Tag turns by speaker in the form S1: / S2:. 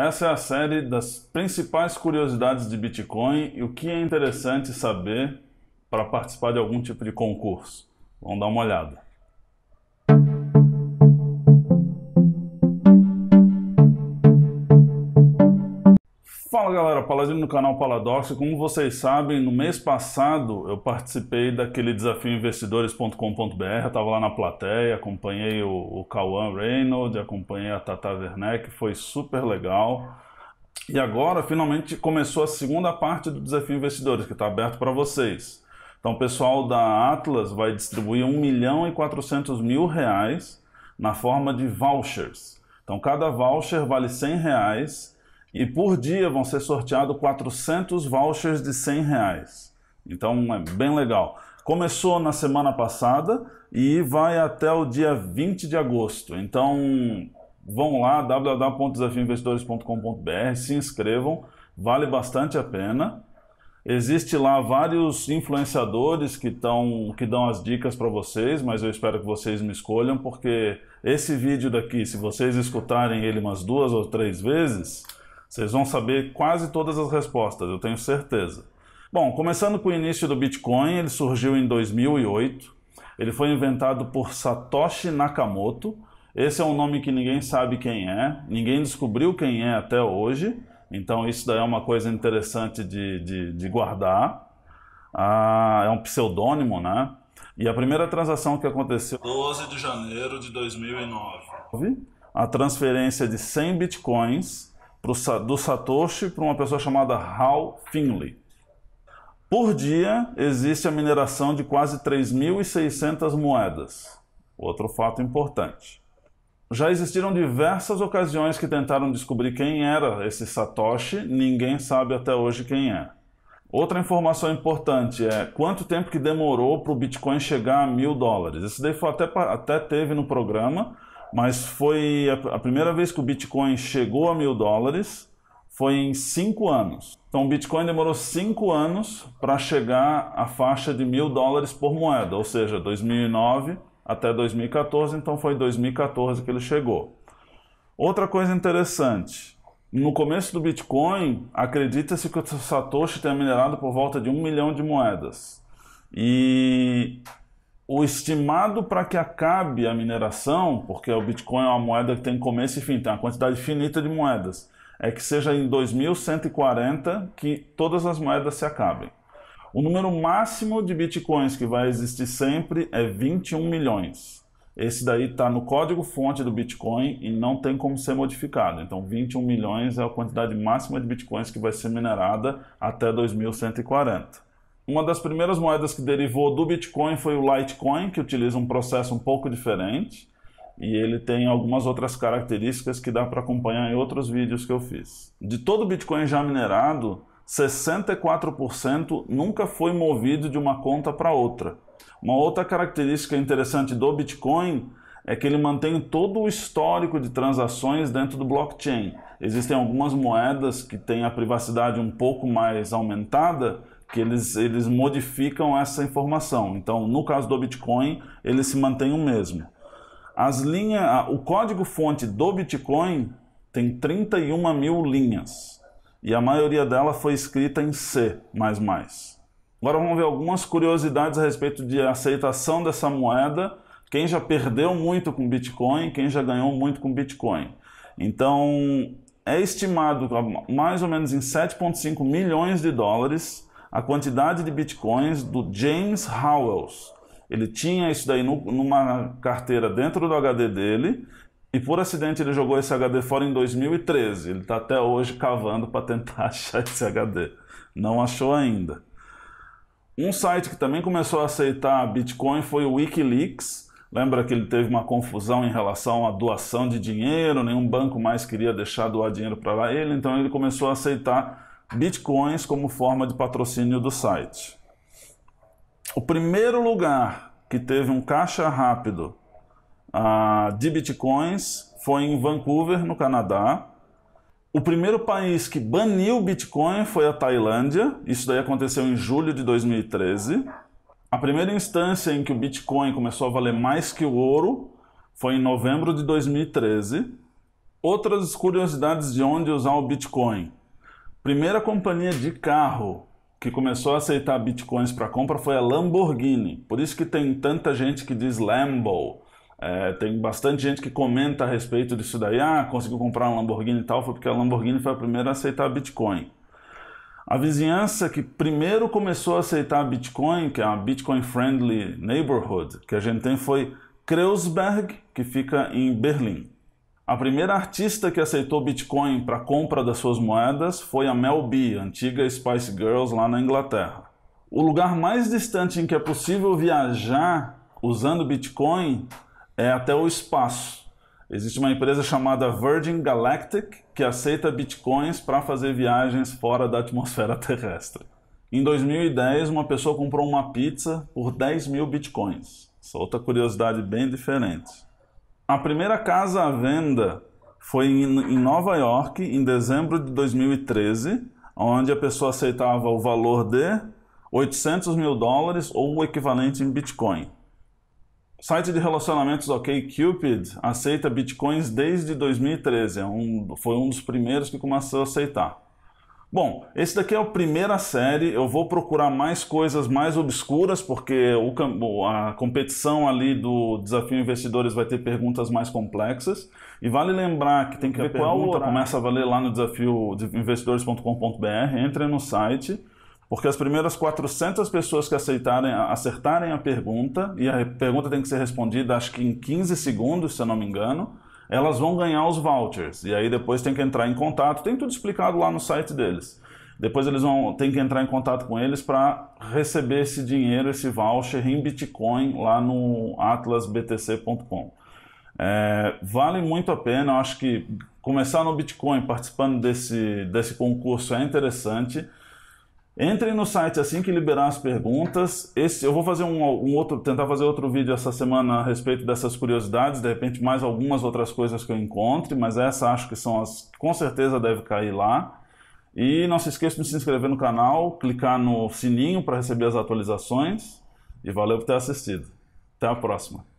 S1: Essa é a série das principais curiosidades de Bitcoin e o que é interessante saber para participar de algum tipo de concurso. Vamos dar uma olhada. Fala galera, Paladino no canal Paladoxo. Como vocês sabem, no mês passado eu participei daquele desafio investidores.com.br, estava lá na plateia, acompanhei o, o Reynolds, acompanhei a Tata Werneck, foi super legal. E agora finalmente começou a segunda parte do desafio investidores, que está aberto para vocês. Então o pessoal da Atlas vai distribuir 1 milhão e 400 mil reais na forma de vouchers. Então cada voucher vale 100 reais e por dia vão ser sorteados 400 vouchers de 100 reais. Então é bem legal. Começou na semana passada e vai até o dia 20 de agosto. Então vão lá, www.desafioinvestidores.com.br, se inscrevam, vale bastante a pena. Existe lá vários influenciadores que, tão, que dão as dicas para vocês, mas eu espero que vocês me escolham, porque esse vídeo daqui, se vocês escutarem ele umas duas ou três vezes, vocês vão saber quase todas as respostas, eu tenho certeza. Bom, começando com o início do Bitcoin, ele surgiu em 2008. Ele foi inventado por Satoshi Nakamoto. Esse é um nome que ninguém sabe quem é, ninguém descobriu quem é até hoje. Então, isso daí é uma coisa interessante de, de, de guardar. Ah, é um pseudônimo, né? E a primeira transação que aconteceu. 12 de janeiro de 2009. A transferência de 100 bitcoins pro, do Satoshi para uma pessoa chamada Hal Finley. Por dia, existe a mineração de quase 3.600 moedas. Outro fato importante. Já existiram diversas ocasiões que tentaram descobrir quem era esse Satoshi, ninguém sabe até hoje quem é. Outra informação importante é quanto tempo que demorou para o Bitcoin chegar a mil dólares. Isso daí foi até, até teve no programa, mas foi a, primeira vez que o Bitcoin chegou a mil dólares foi em cinco anos. Então o Bitcoin demorou cinco anos para chegar à faixa de mil dólares por moeda, ou seja, 2009 até 2014. Então foi em 2014 que ele chegou. Outra coisa interessante. No começo do Bitcoin, acredita-se que o Satoshi tenha minerado por volta de um milhão de moedas. E o estimado para que acabe a mineração, porque o Bitcoin é uma moeda que tem começo e fim, tem uma quantidade finita de moedas, é que seja em 2140 que todas as moedas se acabem. O número máximo de bitcoins que vai existir sempre é 21 milhões. Esse daí está no código-fonte do Bitcoin e não tem como ser modificado. Então, 21 milhões é a quantidade máxima de bitcoins que vai ser minerada até 2140. Uma das primeiras moedas que derivou do Bitcoin foi o Litecoin, que utiliza um processo um pouco diferente. E ele tem algumas outras características que dá para acompanhar em outros vídeos que eu fiz. De todo o Bitcoin já minerado, 64% nunca foi movido de uma conta para outra. Uma outra característica interessante do Bitcoin é que ele mantém todo o histórico de transações dentro do blockchain. Existem algumas moedas que têm a privacidade um pouco mais aumentada, que eles, eles modificam essa informação. Então, no caso do Bitcoin, ele se mantém o mesmo. As linhas, o código-fonte do Bitcoin tem 31 mil linhas e a maioria dela foi escrita em C. Agora vamos ver algumas curiosidades a respeito de aceitação dessa moeda, quem já perdeu muito com Bitcoin, quem já ganhou muito com Bitcoin. Então é estimado mais ou menos em 7,5 milhões de dólares a quantidade de bitcoins do James Howells. Ele tinha isso daí numa carteira dentro do HD dele e por acidente ele jogou esse HD fora em 2013. Ele está até hoje cavando para tentar achar esse HD. Não achou ainda. Um site que também começou a aceitar Bitcoin foi o Wikileaks. Lembra que ele teve uma confusão em relação à doação de dinheiro, nenhum banco mais queria deixar doar dinheiro para ele, então ele começou a aceitar bitcoins como forma de patrocínio do site. O primeiro lugar que teve um caixa rápido uh, de bitcoins foi em Vancouver, no Canadá. O primeiro país que baniu Bitcoin foi a Tailândia. Isso daí aconteceu em julho de 2013. A primeira instância em que o Bitcoin começou a valer mais que o ouro foi em novembro de 2013. Outras curiosidades de onde usar o Bitcoin. Primeira companhia de carro que começou a aceitar bitcoins para compra foi a Lamborghini. Por isso que tem tanta gente que diz Lambo. É, tem bastante gente que comenta a respeito disso daí. Ah, conseguiu comprar um Lamborghini e tal, foi porque a Lamborghini foi a primeira a aceitar Bitcoin. A vizinhança que primeiro começou a aceitar Bitcoin, que é a Bitcoin Friendly Neighborhood, que a gente tem foi Kreuzberg, que fica em Berlim. A primeira artista que aceitou Bitcoin para compra das suas moedas foi a Mel B, antiga Spice Girls lá na Inglaterra. O lugar mais distante em que é possível viajar usando Bitcoin é até o espaço. Existe uma empresa chamada Virgin Galactic que aceita bitcoins para fazer viagens fora da atmosfera terrestre. Em 2010, uma pessoa comprou uma pizza por 10 mil bitcoins. Essa outra curiosidade bem diferente. A primeira casa à venda foi em Nova York, em dezembro de 2013, onde a pessoa aceitava o valor de 800 mil dólares ou o equivalente em Bitcoin. O site de relacionamentos OkCupid aceita bitcoins desde 2013, é um, foi um dos primeiros que começou a aceitar. Bom, esse daqui é a primeira série. Eu vou procurar mais coisas mais obscuras, porque o, a competição ali do Desafio Investidores vai ter perguntas mais complexas. E vale lembrar que tem que ver qual pergunta né? começa a valer lá no desafio de investidores.com.br. Entre no site, porque as primeiras 400 pessoas que aceitarem, acertarem a pergunta, e a pergunta tem que ser respondida acho que em 15 segundos, se eu não me engano elas vão ganhar os vouchers. E aí depois tem que entrar em contato, tem tudo explicado lá no site deles. Depois eles vão tem que entrar em contato com eles para receber esse dinheiro, esse voucher em Bitcoin lá no atlasbtc.com. É, vale muito a pena, eu acho que começar no Bitcoin participando desse, desse concurso é interessante. Entrem no site assim que liberar as perguntas. Esse, eu vou fazer um, um, outro, tentar fazer outro vídeo essa semana a respeito dessas curiosidades, de repente mais algumas outras coisas que eu encontre, mas essa acho que são as que com certeza deve cair lá. E não se esqueça de se inscrever no canal, clicar no sininho para receber as atualizações. E valeu por ter assistido. Até a próxima.